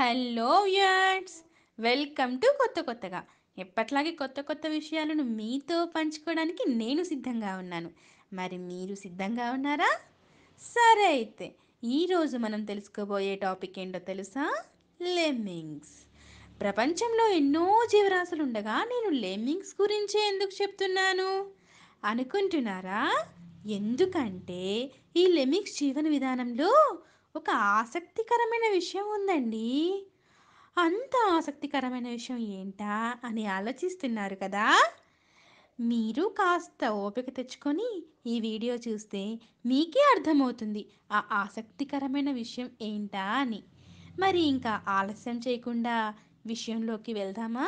hello ads welcome to కొత్త కొత్తగా ఎప్పట్లాగే కొత్త కొత్త విషయాలను మీతో పంచుకోవడానికి నేను సిద్ధంగా ఉన్నాను మరి మీరు సిద్ధంగా ఉన్నారా సరే అయితే ఈరోజు మనం తెలుసుకోబోయే టాపిక్ ఏంటో తెలుసా లెమ్మింగ్స్ ప్రపంచంలో ఎన్నో జీవరాశులు ఉండగా నేను లెమ్మింగ్స్ గురించే ఎందుకు చెప్తున్నాను అనుకుంటున్నారా ఎందుకంటే ఈ లెమిక్స్ జీవన విధానంలో ఒక ఆసక్తికరమైన విషయం ఉందండి అంత ఆసక్తికరమైన విషయం ఏంటా అని ఆలోచిస్తున్నారు కదా మీరు కాస్త ఓపిక తెచ్చుకొని ఈ వీడియో చూస్తే మీకే అర్థమవుతుంది ఆ ఆసక్తికరమైన విషయం ఏంటా అని మరి ఇంకా ఆలస్యం చేయకుండా విషయంలోకి వెళ్దామా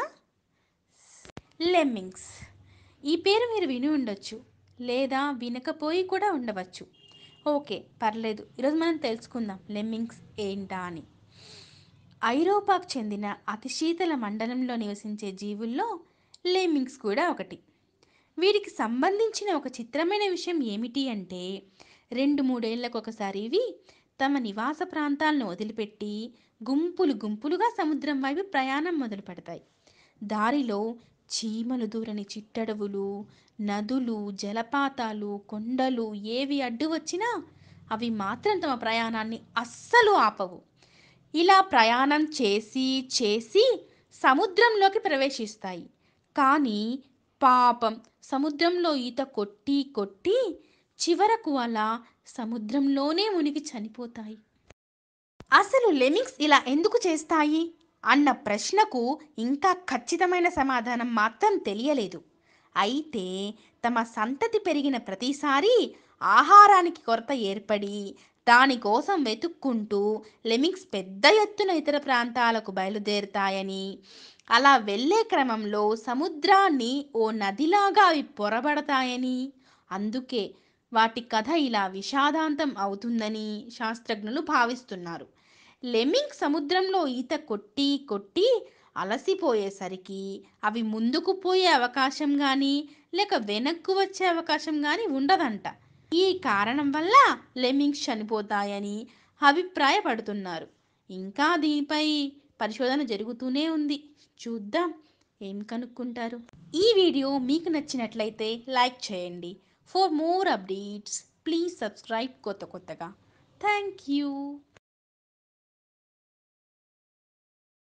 లెమ్మింగ్స్ ఈ పేరు మీరు విని ఉండొచ్చు లేదా వినకపోయి కూడా ఉండవచ్చు ఓకే పర్లేదు ఈరోజు మనం తెలుసుకుందాం లెమ్మింగ్స్ ఏంటా అని ఐరోపాకు చెందిన అతి శీతల మండలంలో నివసించే జీవుల్లో లెమ్మింగ్స్ కూడా ఒకటి వీటికి సంబంధించిన ఒక చిత్రమైన విషయం ఏమిటి అంటే రెండు మూడేళ్లకు ఒకసారి ఇవి తమ నివాస ప్రాంతాలను వదిలిపెట్టి గుంపులు గుంపులుగా సముద్రం వైపు ప్రయాణం మొదలు పెడతాయి దారిలో చీమలు దూరని చిట్టడవులు నదులు జలపాతాలు కొండలు ఏవి అడ్డు వచ్చినా అవి మాత్రం తమ ప్రయాణాన్ని అస్సలు ఆపవు ఇలా ప్రయాణం చేసి చేసి సముద్రంలోకి ప్రవేశిస్తాయి కానీ పాపం సముద్రంలో ఈత కొట్టి కొట్టి చివరకు అలా సముద్రంలోనే మునిగి చనిపోతాయి అసలు లెమింగ్స్ ఇలా ఎందుకు చేస్తాయి అన్న ప్రశ్నకు ఇంకా ఖచ్చితమైన సమాధానం మాత్రం తెలియలేదు అయితే తమ సంతతి పెరిగిన ప్రతిసారి ఆహారానికి కొరత ఏర్పడి దానికోసం వెతుక్కుంటూ లెమింగ్స్ పెద్ద ఎత్తున ఇతర ప్రాంతాలకు బయలుదేరుతాయని అలా వెళ్ళే క్రమంలో సముద్రాన్ని ఓ నదిలాగా అవి పొరబడతాయని అందుకే వాటి కథ ఇలా విషాదాంతం అవుతుందని శాస్త్రజ్ఞులు భావిస్తున్నారు లెమింగ్ సముద్రంలో ఈత కొట్టి కొట్టి అలసిపోయేసరికి అవి ముందుకు పోయే అవకాశం కానీ లేక వెనక్కు వచ్చే అవకాశం కానీ ఉండదంట ఈ కారణం వల్ల లెమింగ్స్ చనిపోతాయని అభిప్రాయపడుతున్నారు ఇంకా దీనిపై పరిశోధన జరుగుతూనే ఉంది చూద్దాం ఏం కనుక్కుంటారు ఈ వీడియో మీకు నచ్చినట్లయితే లైక్ చేయండి for more updates please subscribe కొత్త కొత్తగా థ్యాంక్ యూ